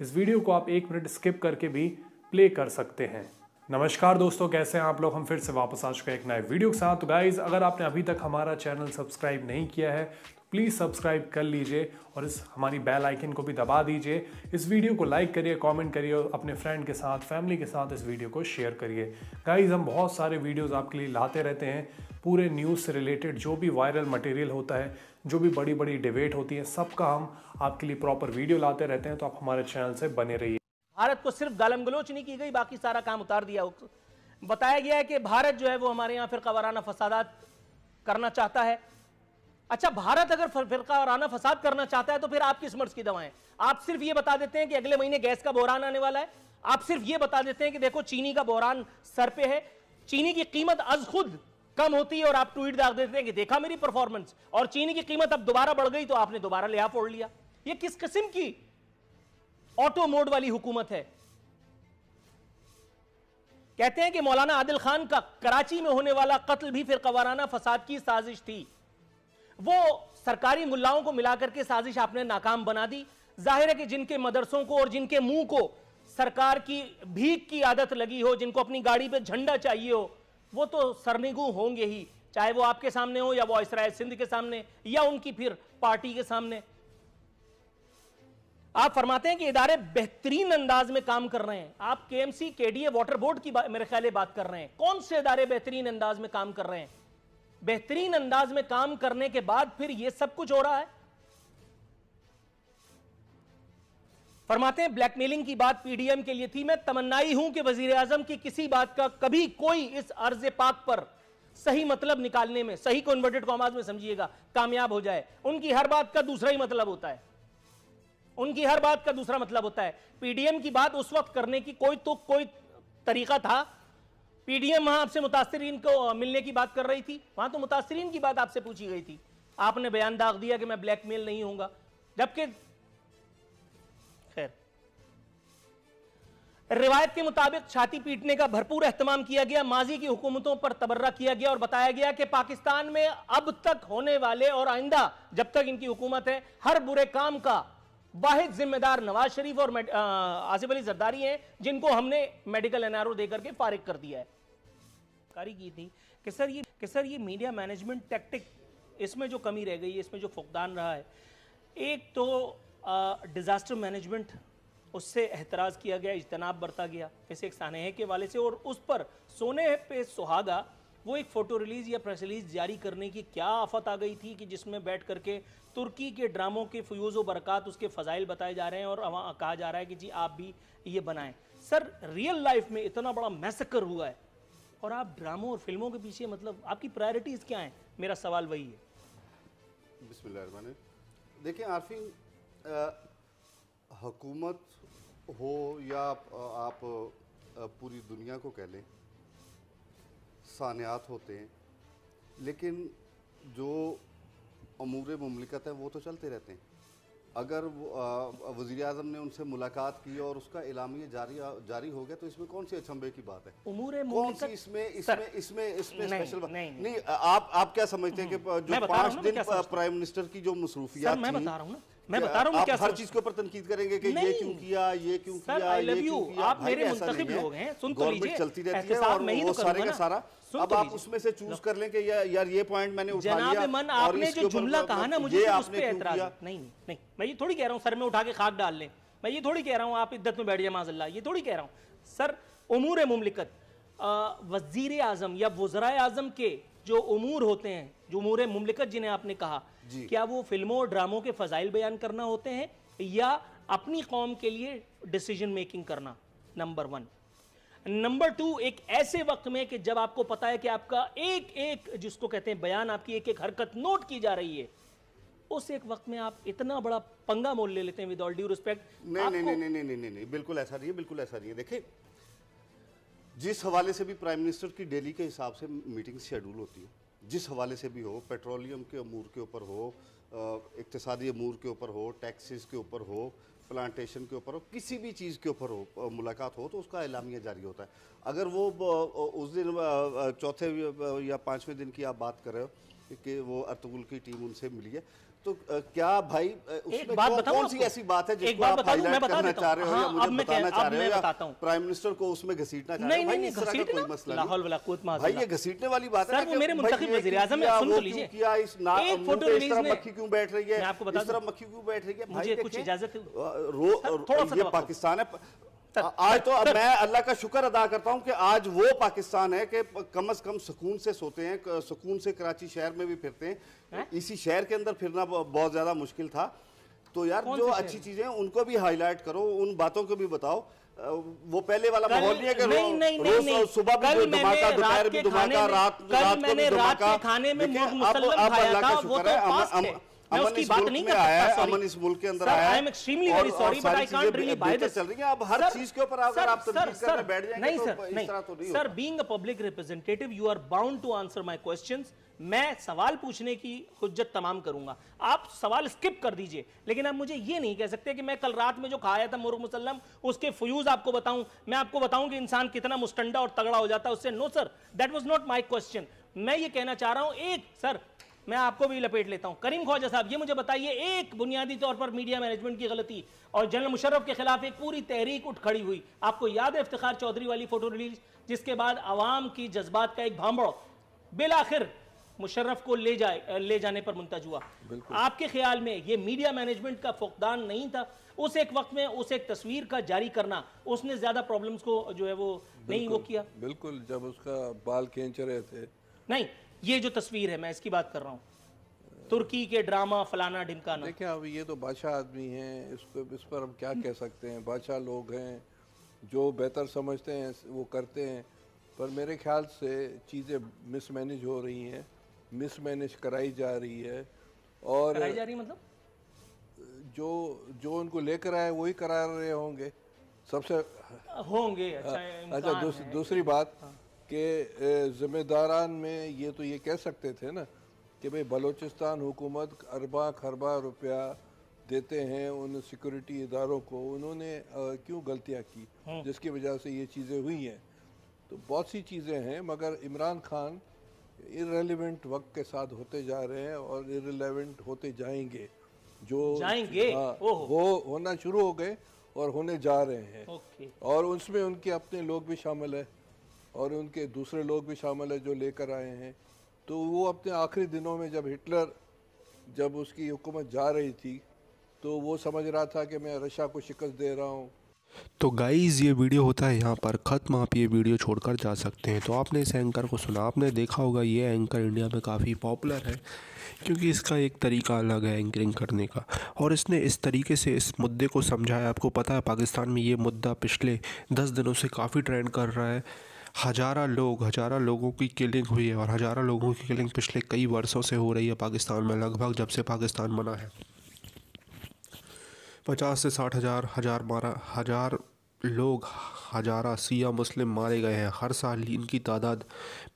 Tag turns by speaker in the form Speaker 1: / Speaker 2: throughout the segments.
Speaker 1: इस वीडियो को आप एक मिनट स्किप करके भी प्ले कर सकते हैं नमस्कार दोस्तों कैसे हैं आप लोग हम फिर से वापस आ चुके हैं एक नए वीडियो के साथ तो गाइज़ अगर आपने अभी तक हमारा चैनल सब्सक्राइब नहीं किया है तो प्लीज़ सब्सक्राइब कर लीजिए और इस हमारी बेल आइकन को भी दबा दीजिए इस वीडियो को लाइक करिए कमेंट करिए और अपने फ्रेंड के साथ फैमिली के साथ इस वीडियो को शेयर करिए गाइज़ हम बहुत सारे वीडियोज़ आपके लिए लाते रहते हैं पूरे न्यूज़ से रिलेटेड जो भी वायरल मटेरियल होता है जो भी बड़ी बड़ी डिबेट होती है सबका हम आपके लिए प्रॉपर वीडियो लाते रहते हैं तो आप हमारे चैनल से बने रहिए
Speaker 2: भारत को सिर्फ गालम गलोच नहीं की गई बाकी सारा काम उतार दिया बताया गया है कि भारत जो है वो हमारे यहाँ फिर वाराना फसादात करना चाहता है अच्छा भारत अगर फिरका वाराना फसाद करना चाहता है तो फिर आप किस मर्ज की दवाएं आप सिर्फ ये बता देते हैं कि अगले महीने गैस का बहरान आने वाला है आप सिर्फ ये बता देते हैं कि देखो चीनी का बहरान सर पे है चीनी की कीमत अज खुद कम होती है और आप ट्वीट दाग देते हैं कि देखा मेरी परफॉर्मेंस और चीनी की कीमत अब दोबारा बढ़ गई तो आपने दोबारा लिया फोड़ लिया ये किस किस्म की ऑटो मोड वाली हुकूमत है कहते हैं कि मौलाना आदिल खान का कराची में होने वाला कत्ल भी फिर कवाराना फसाद की साजिश थी वो सरकारी मुल्लाओं को मिलाकर के साजिश आपने नाकाम बना दी जाहिर है कि जिनके मदरसों को और जिनके मुंह को सरकार की भीख की आदत लगी हो जिनको अपनी गाड़ी पे झंडा चाहिए हो वो तो सरनिगु होंगे ही चाहे वो आपके सामने हो या वो इसराइल सिंध के सामने या उनकी फिर पार्टी के सामने आप फरमाते हैं कि इदारे बेहतरीन अंदाज में काम कर रहे हैं आप के एम सी के डी ए वाटर बोर्ड की मेरे ख्याल बात कर रहे हैं कौन से इदारे बेहतरीन अंदाज में काम कर रहे हैं बेहतरीन अंदाज में काम करने के बाद फिर यह सब कुछ हो रहा है फरमाते हैं ब्लैकमेलिंग की बात पीडीएम के लिए थी मैं तमन्नाई हूं कि वजीर आजम की किसी बात का कभी कोई इस अर्ज पाक पर सही मतलब निकालने में सही को इन्वर्टेड कॉमाज में समझिएगा कामयाब हो जाए उनकी हर बात का दूसरा ही मतलब होता है उनकी हर बात का दूसरा मतलब होता है पीडीएम की बात उस वक्त करने की कोई तो कोई तरीका था पीडीएम वहां आपसे मुतासरीन को मिलने की बात कर रही थी वहां तो मुतासरीन की बात आपसे पूछी गई थी आपने बयान दाग दिया कि मैं ब्लैकमेल नहीं हूंगा जबकि रिवायत के मुताबिक छाती पीटने का भरपूर अहतमाम किया गया माजी की हुकूमतों पर तबर्रा किया गया और बताया गया कि पाकिस्तान में अब तक होने वाले और आइंदा जब तक इनकी हुकूमत है हर बुरे काम का वाहिद जिम्मेदार नवाज शरीफ और आसिफ अली जरदारी हैं जिनको हमने मेडिकल एनआरओ देकर के फारिग कर दिया है कारी की थी कि सर ये कि सर ये मीडिया मैनेजमेंट टैक्टिक इसमें जो कमी रह गई है इसमें जो फुकदान रहा है एक तो डिज़ास्टर मैनेजमेंट उससे एतराज़ किया गया इजतनाब बरता गया जैसे एक सानहे के वाले से और उस पर सोने पे सुहागा वो एक फ़ोटो रिलीज़ या प्रेस रिलीज़ जारी करने की क्या आफत आ गई थी कि जिसमें बैठ करके तुर्की के ड्रामों के फ्यूज़ व बरक़ात उसके फ़जाइल बताए जा रहे हैं और कहा जा रहा है कि जी आप भी ये बनाएं सर रियल लाइफ में इतना बड़ा मैसकर हुआ है और आप ड्रामों और फिल्मों के पीछे मतलब आपकी प्रायोरिटीज़ क्या हैं मेरा सवाल वही
Speaker 3: है बिस्मिल्लाह देखिए आरफिन हकूमत हो या आप पूरी दुनिया को कह लें सानियात होते हैं लेकिन जो अमूर ममलिकत हैं वो तो चलते रहते हैं अगर वज़ी अजम ने उनसे मुलाकात की और उसका इलामी जारी जारी हो गया तो इसमें कौन सी अचंभे की बात है कौन सी इसमें इसमें इसमें इसमें स्पेशल नहीं, नहीं, नहीं आप आप क्या समझते हैं कि हम्म, जो पाँच दिन प्राइम मिनिस्टर की जो मसरूफियात मैं बता रहा हूँ ना मैं बता रहा हूँ क्या हर चीज के ऊपर तनकीद करेंगे कि ये क्यों किया ये क्यों सर, किया ये क्यों किया आप मेरे मुंतखिब लोग हैं सुन तो लीजिए चलती रहती है और वो तो सारे का सारा तो अब आप उसमें से चूज कर लें कि यार ये पॉइंट मैंने उठा लिया जनाब मन आपने जो जुमला कहा ना मुझे उस पे एतराज
Speaker 2: नहीं नहीं मैं ये थोड़ी कह रहा हूँ सर में उठा के खाक डाल लें मैं ये थोड़ी कह रहा हूँ आप इद्दत में बैठ जाए माजल्ला ये थोड़ी कह रहा हूँ सर उमूर मुमलिकत वजीर आजम या वजरा आजम के जो उमूर होते हैं जो उमूर मुमलिकत जिन्हें आपने कहा क्या वो फिल्मों और ड्रामों के फजाइल बयान करना होते हैं या अपनी कौम के लिए डिसीजन मेकिंग करना नंबर वन नंबर टू एक ऐसे वक्त में कि जब आपको पता है कि आपका एक एक जिसको कहते हैं बयान आपकी एक एक हरकत नोट की जा रही है उस एक वक्त में आप इतना बड़ा पंगा मोल ले लेते हैं विद ऑल ड्यू रिस्पेक्ट नहीं नहीं
Speaker 3: नहीं नहीं नहीं नहीं बिल्कुल ऐसा नहीं है बिल्कुल ऐसा नहीं है देखिए जिस हवाले से भी प्राइम मिनिस्टर की डेली के हिसाब से मीटिंग शेड्यूल होती है जिस हवाले से भी हो पेट्रोलियम के अमूर के ऊपर हो इकतदी अमूर के ऊपर हो टैक्सेस के ऊपर हो प्लांटेशन के ऊपर हो किसी भी चीज़ के ऊपर हो मुलाकात हो तो उसका एलामिया जारी होता है अगर वो उस दिन चौथे या पाँचवें दिन की आप बात कर रहे हो कि वो अर्तगुल की टीम उनसे मिली है तो क्या भाई एक बात कौ, कौन सी ऐसी बात है जिसको आप हाईलाइट करना चाह रहे हो हाँ, या मुझे बताना चाह रहे हो या प्राइम मिनिस्टर को उसमें घसीटना चाह रहे हो नहीं नहीं कोई मसला लाहौल वाला कोत भाई ये घसीटने वाली बात है वो मेरे मुंतखब वजीर आजम है सुन तो लीजिए क्या इस नाक फोटो रिलीज में मक्खी क्यों बैठ रही है इस तरह मक्खी क्यों बैठ रही है मुझे कुछ इजाजत रो ये पाकिस्तान है आज तो अब मैं अल्लाह का शुक्र अदा करता हूं कि आज वो पाकिस्तान है कि कम अज कम सुकून से सोते हैं सुकून से कराची शहर में भी फिरते हैं है? इसी शहर के अंदर फिरना बहुत ज़्यादा मुश्किल था तो यार जो अच्छी चीज़ें उनको भी हाईलाइट करो उन बातों को भी बताओ वो पहले वाला माहौल नहीं है नहीं, नहीं, नहीं, नहीं, सुबह भी धमाका दोपहर भी धमाका रात रात को भी धमाका खाने में खाया था वो का शुक्र तो है उसकी बात नहीं कर सकता अमन इस मुल्क के अंदर आया I am extremely very sorry but I can't really buy this चल रही है आप हर चीज के ऊपर अगर आप बैठ जाएंगे नहीं sir
Speaker 2: being a public representative you are bound to answer my questions मैं सवाल पूछने की हजत तमाम करूंगा आप सवाल स्किप कर दीजिए लेकिन आप मुझे ये नहीं कह सकते कि मैं कल रात में जो खाया था मोरू मुसलम उसके फ्यूज आपको बताऊं मैं आपको बताऊं कि इंसान कितना मुस्टंडा और तगड़ा हो जाता है उससे no sir that was not my question मैं ये कहना चाह रहा हूं एक सर मैं आपको भी लपेट लेता हूं करीम ख्वाजा साहब ये मुझे बताइए एक बुनियादी तौर पर मीडिया मैनेजमेंट की गलती और जनरल मुशर्रफ के खिलाफ एक पूरी तहरीक उठ खड़ी हुई आपको याद है इफ्तार चौधरी वाली फोटो रिलीज जिसके बाद आवाम की जज्बात का एक भांबड़ आखिर मुशर्रफ को ले जाए ले जाने पर मुंतज हुआ आपके ख्याल में ये मीडिया मैनेजमेंट का फुकदान नहीं था उस एक वक्त में उस एक तस्वीर का जारी करना उसने ज़्यादा प्रॉब्लम्स को जो है वो नहीं वो किया
Speaker 4: बिल्कुल जब उसका बाल खेच
Speaker 2: रहे थे नहीं ये जो तस्वीर है मैं इसकी बात कर रहा हूँ तुर्की के ड्रामा फलाना ढिमकाना देखिए
Speaker 4: अब ये तो बादशाह आदमी हैं पर इस पर हम क्या कह सकते हैं बादशाह लोग हैं जो बेहतर समझते हैं वो करते हैं पर मेरे ख्याल से चीज़ें मिसमैनेज हो रही हैं मिसमैनेज कराई जा रही है और कराई जा रही मतलब जो जो उनको लेकर आए वही करा रहे होंगे सबसे
Speaker 2: होंगे अच्छा, हाँ, अच्छा दूसरी
Speaker 4: बात हाँ। कि ज़िम्मेदारान में ये तो ये कह सकते थे ना कि भाई बलूचिस्तान हुकूमत अरबा खरबा रुपया देते हैं उन सिक्योरिटी इदारों को उन्होंने क्यों गलतियाँ की हम्म। जिसकी वजह से ये चीज़ें हुई हैं तो बहुत सी चीज़ें हैं मगर इमरान खान इरेलीवेंट वक्त के साथ होते जा रहे हैं और इरेलीवेंट होते जाएंगे जो जाएंगे आ, हाँ, हो होना शुरू हो गए और होने जा रहे हैं और उसमें उनके अपने लोग भी शामिल है और उनके दूसरे लोग भी शामिल है जो लेकर आए हैं तो वो अपने आखिरी दिनों में जब हिटलर जब उसकी हुकूमत जा रही थी तो वो समझ रहा था कि मैं रशिया को शिकस्त दे रहा हूँ
Speaker 1: तो गाइज़ ये वीडियो होता है यहाँ पर ख़त्म आप ये वीडियो छोड़कर जा सकते हैं तो आपने इस एंकर को सुना आपने देखा होगा ये एंकर इंडिया में काफ़ी पॉपुलर है क्योंकि इसका एक तरीका अलग है एंकरिंग करने का और इसने इस तरीके से इस मुद्दे को समझाया आपको पता है पाकिस्तान में ये मुद्दा पिछले दस दिनों से काफ़ी ट्रेंड कर रहा है हज़ारा लोग हज़ारा लोगों की किलिंग हुई है और हज़ारा लोगों की किलिंग पिछले कई वर्षों से हो रही है पाकिस्तान में लगभग जब से पाकिस्तान बना है पचास से साठ हज़ार हज़ार बारह हज़ार लोग हजारा सिया मुस्लिम मारे गए हैं हर साल इनकी तादाद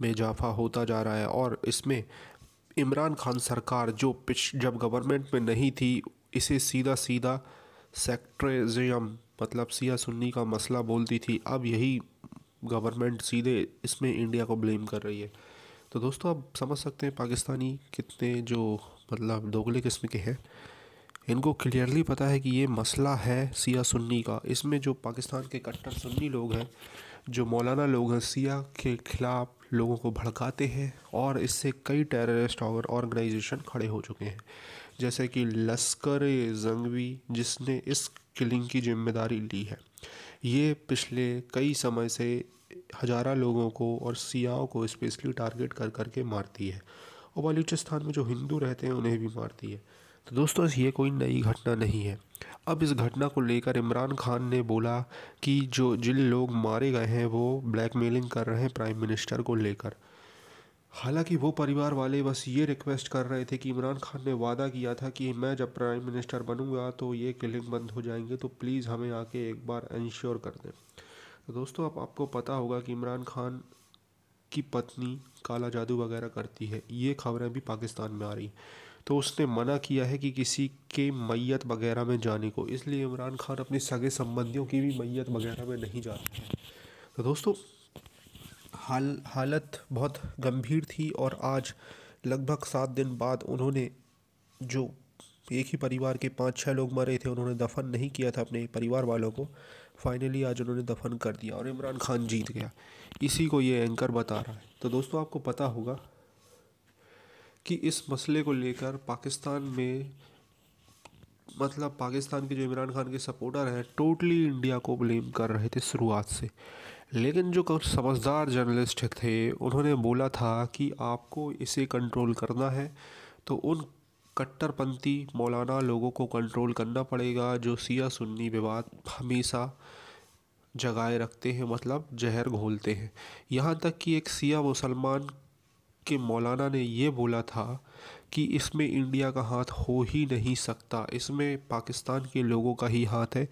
Speaker 1: में इजाफा होता जा रहा है और इसमें इमरान खान सरकार जो पिछ जब गवर्नमेंट में नहीं थी इसे सीधा सीधा सेक्ट्रेजम मतलब सिया सुन्नी का मसला बोलती थी अब यही गवर्नमेंट सीधे इसमें इंडिया को ब्लेम कर रही है तो दोस्तों आप समझ सकते हैं पाकिस्तानी कितने जो मतलब दोगले किस्म के हैं इनको क्लियरली पता है कि ये मसला है सिया सुन्नी का इसमें जो पाकिस्तान के कट्टर सुन्नी लोग हैं जो मौलाना लोग हैं सिया के ख़िलाफ़ लोगों को भड़काते हैं और इससे कई टेररिस्ट और ऑर्गेनाइजेशन खड़े हो चुके हैं जैसे कि लश्कर जंगवी जिसने इस किलिंग की जिम्मेदारी ली है ये पिछले कई समय से हज़ारा लोगों को और सियाओं को स्पेशली टारगेट कर करके मारती है और बलूचिस्तान में जो हिंदू रहते हैं उन्हें भी मारती है तो दोस्तों ये कोई नई घटना नहीं है अब इस घटना को लेकर इमरान खान ने बोला कि जो जिन लोग मारे गए हैं वो ब्लैकमेलिंग कर रहे हैं प्राइम मिनिस्टर को लेकर हालांकि वो परिवार वाले बस ये रिक्वेस्ट कर रहे थे कि इमरान खान ने वादा किया था कि मैं जब प्राइम मिनिस्टर बनूंगा तो ये किलिंग बंद हो जाएंगे तो प्लीज़ हमें आके एक बार इंश्योर कर दें तो दोस्तों आप आपको पता होगा कि इमरान खान की पत्नी काला जादू वगैरह करती है ये खबरें भी पाकिस्तान में आ रही तो उसने मना किया है कि किसी के मैत वगैरह में जाने को इसलिए इमरान खान अपने सगे संबंधियों की भी मैत वगैरह में नहीं जाते हैं तो दोस्तों हाल हालत बहुत गंभीर थी और आज लगभग सात दिन बाद उन्होंने जो एक ही परिवार के पाँच छः लोग मरे थे उन्होंने दफन नहीं किया था अपने परिवार वालों को फाइनली आज उन्होंने दफन कर दिया और इमरान खान जीत गया इसी को ये एंकर बता रहा है तो दोस्तों आपको पता होगा कि इस मसले को लेकर पाकिस्तान में मतलब पाकिस्तान के जो इमरान खान के सपोर्टर हैं टोटली इंडिया को ब्लेम कर रहे थे शुरुआत से लेकिन जो कुछ समझदार जर्नलिस्ट थे उन्होंने बोला था कि आपको इसे कंट्रोल करना है तो उन कट्टरपंथी मौलाना लोगों को कंट्रोल करना पड़ेगा जो सिया सुन्नी विवाद हमेशा जगाए रखते हैं मतलब जहर घोलते हैं यहाँ तक कि एक सिया मुसलमान के मौलाना ने ये बोला था कि इसमें इंडिया का हाथ हो ही नहीं सकता इसमें पाकिस्तान के लोगों का ही हाथ है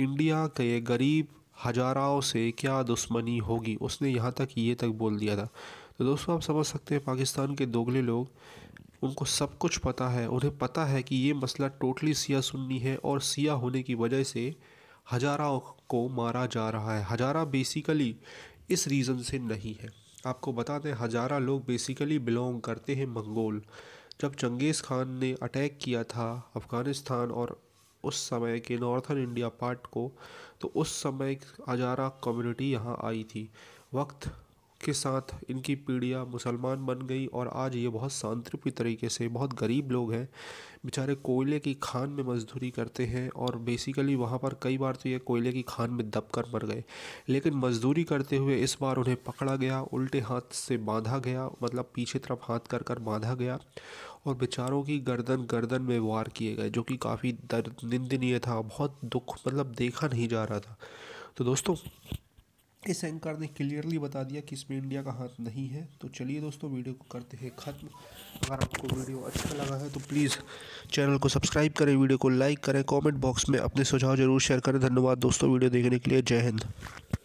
Speaker 1: इंडिया के गरीब हजाराओं से क्या दुश्मनी होगी उसने यहाँ तक ये तक बोल दिया था तो दोस्तों आप समझ सकते हैं पाकिस्तान के दोगले लोग उनको सब कुछ पता है उन्हें पता है कि ये मसला टोटली सिया सुन्नी है और सिया होने की वजह से हजारा को मारा जा रहा है हजारा बेसिकली इस रीज़न से नहीं है आपको बता दें हजारा लोग बेसिकली बिलोंग करते हैं मंगोल जब चंगेज़ खान ने अटैक किया था अफ़गानिस्तान और उस समय के नॉर्थन इंडिया पार्ट को तो उस समय हजारा कम्युनिटी यहाँ आई थी वक्त के साथ इनकी पीढ़ियाँ मुसलमान बन गई और आज ये बहुत सांतृप्य तरीके से बहुत गरीब लोग हैं बेचारे कोयले की खान में मजदूरी करते हैं और बेसिकली वहाँ पर कई बार तो ये कोयले की खान में दब कर मर गए लेकिन मजदूरी करते हुए इस बार उन्हें पकड़ा गया उल्टे हाथ से बांधा गया मतलब पीछे तरफ हाथ कर कर बांधा गया और बेचारों की गर्दन गर्दन में वार किए गए जो कि काफ़ी दर्द निंदनीय था बहुत दुख मतलब देखा नहीं जा रहा था तो दोस्तों इस एंकर ने क्लियरली बता दिया कि इसमें इंडिया का हाथ नहीं है तो चलिए दोस्तों वीडियो को करते हैं ख़त्म अगर आपको वीडियो अच्छा लगा है तो प्लीज़ चैनल को सब्सक्राइब करें वीडियो को लाइक करें कमेंट बॉक्स में अपने सुझाव जरूर शेयर करें धन्यवाद दोस्तों वीडियो देखने के लिए जय हिंद